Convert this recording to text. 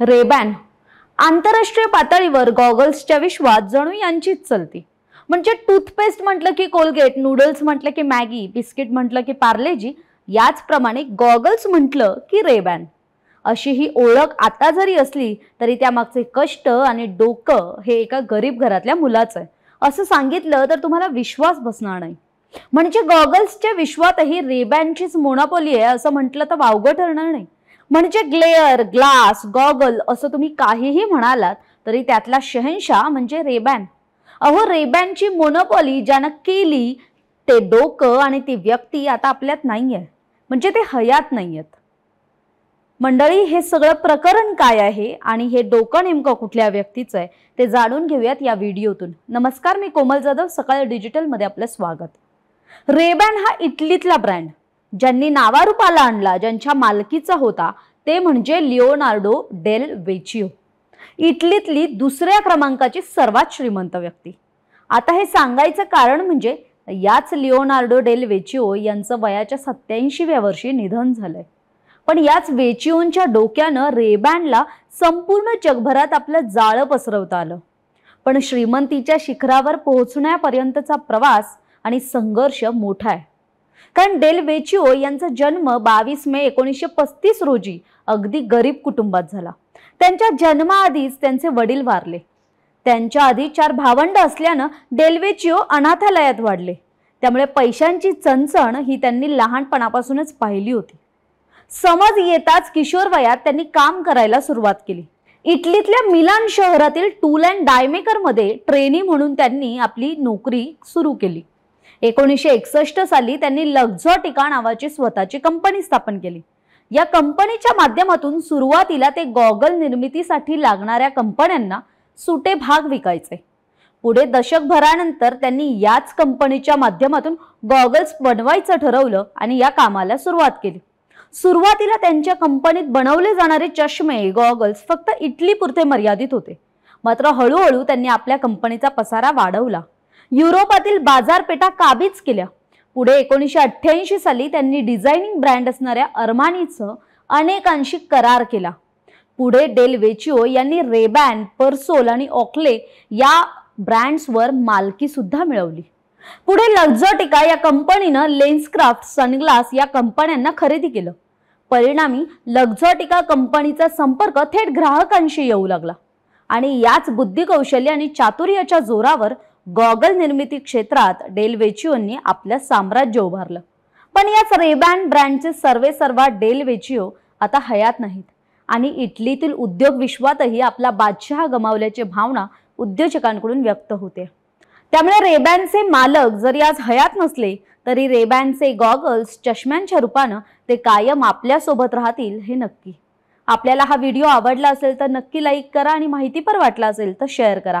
Ray-Ban आंतरराष्ट्रीय पातळीवर गॉगल्सच्या विश्वात जणू यांचीच चलती म्हणजे टूथपेस्ट म्हटलं की कोलगेट नूडल्स म्हटलं की मॅगी बिस्किट म्हटलं की पार्लेजी याचप्रमाणे गॉगल्स म्हटलं की रेबॅन अशी ही ओळख आता जरी असली तरी त्यामागचे कष्ट आणि डोकं हे एका गरीब घरातल्या मुलाचं आहे असं सांगितलं तर तुम्हाला विश्वास बसणार नाही म्हणजे गॉगल्सच्या विश्वातही रेबॅनचीच मोनापोली आहे असं म्हटलं तर वावगं ठरणार नाही म्हणजे ग्लेअर ग्लास गॉगल असं तुम्ही काहीही म्हणालात तरी त्यातला शहनशा म्हणजे रेबॅन अहो रेबॅनची मोनोपॉली ज्यानं केली ते डोकं आणि ती व्यक्ती आता आपल्यात नाहीये म्हणजे ते हयात नाही आहेत मंडळी हे सगळं प्रकरण काय आहे आणि हे डोकं नेमकं कुठल्या व्यक्तीचं आहे ते जाणून घेऊयात या व्हिडिओतून नमस्कार मी कोमल जाधव सकाळ डिजिटलमध्ये आपलं स्वागत रेबॅन हा इटलीतला ब्रँड ज्यांनी नावारूपाला आणला ज्यांच्या मालकीचा होता ते म्हणजे लिओनार्डो डेल वेचिओ इटलीतली दुसऱ्या क्रमांकाची सर्वात श्रीमंत व्यक्ती आता हे सांगायचं कारण म्हणजे याच लिओनार्डो डेल वेचिओ यांचं वयाच्या सत्याऐंशीव्या वर्षी निधन झालंय पण याच वेचिओनच्या डोक्यानं रेबॅनला संपूर्ण जगभरात आपलं जाळं पसरवता आलं पण श्रीमंतीच्या शिखरावर पोहोचण्यापर्यंतचा प्रवास आणि संघर्ष मोठा आहे कारण डेल वेचिओ यांचा जन्म बावीस मे एकोणीसशे पस्तीस रोजी अगदी गरीब कुटुंबात झाला त्यांच्या जन्माआधीच त्यांचे वडील वारले त्यांच्या आधी चार भावंड असल्यानं डेल्वेचिओ अनाथालयात वाढले त्यामुळे पैशांची चणचण ही त्यांनी लहानपणापासूनच पाहिली होती समज येताच किशोर वयात त्यांनी काम करायला सुरुवात केली इटलीतल्या मिलान शहरातील टूल अँड डायमेकरमध्ये ट्रेनी म्हणून त्यांनी आपली नोकरी सुरू केली एकोणीसशे एकसष्ट साली त्यांनी टिका नावाची स्वतःची कंपनी स्थापन केली या कंपनीच्या माध्यमातून सुरुवातीला ते गॉगल निर्मितीसाठी लागणाऱ्या कंपन्यांना सुटे भाग विकायचे पुढे दशकभरानंतर त्यांनी याच कंपनीच्या माध्यमातून गॉगल्स बनवायचं ठरवलं आणि या कामाला सुरुवात केली सुरुवातीला त्यांच्या कंपनीत बनवले जाणारे चष्मे गॉगल्स फक्त इटली पुरते मर्यादित होते मात्र हळूहळू त्यांनी आपल्या कंपनीचा पसारा वाढवला युरोपातील बाजारपेठा काबीज केल्या पुढे एकोणीसशे अठ्ठ्याऐंशी साली त्यांनी डिझायनिंग ब्रँड असणाऱ्या अरमानीचं अनेकांशी करार केला पुढे डेल वेचिओ यांनी रेबॅन परसोल आणि ऑकले या ब्रँड्सवर मालकी सुद्धा मिळवली पुढे लक्झॉटिका या कंपनीनं लेन्सक्राफ्ट सनग्लास या कंपन्यांना खरेदी केलं परिणामी लक्झॉटिका कंपनीचा संपर्क थेट ग्राहकांशी येऊ लागला आणि याच बुद्धिकौशल्य आणि चातुर्याच्या जोरावर गॉगल निर्मिती क्षेत्रात डेल वेचिओंनी आपलं साम्राज्य उभारलं पण याच रेबॅन ब्रँडचे सर्वे सर्वात डेल वेचिओ आता हयात नाहीत आणि इटलीतील उद्योग विश्वातही आपला बादशहा गमावल्याची भावना उद्योजकांकडून व्यक्त होते त्यामुळे रेबॅनचे मालक जरी आज हयात नसले तरी रेबॅनचे गॉगल्स चष्म्यांच्या रूपानं ते कायम आपल्यासोबत राहतील हे नक्की आपल्याला हा व्हिडिओ आवडला असेल तर नक्की लाईक करा आणि माहितीपर वाटला असेल तर शेअर करा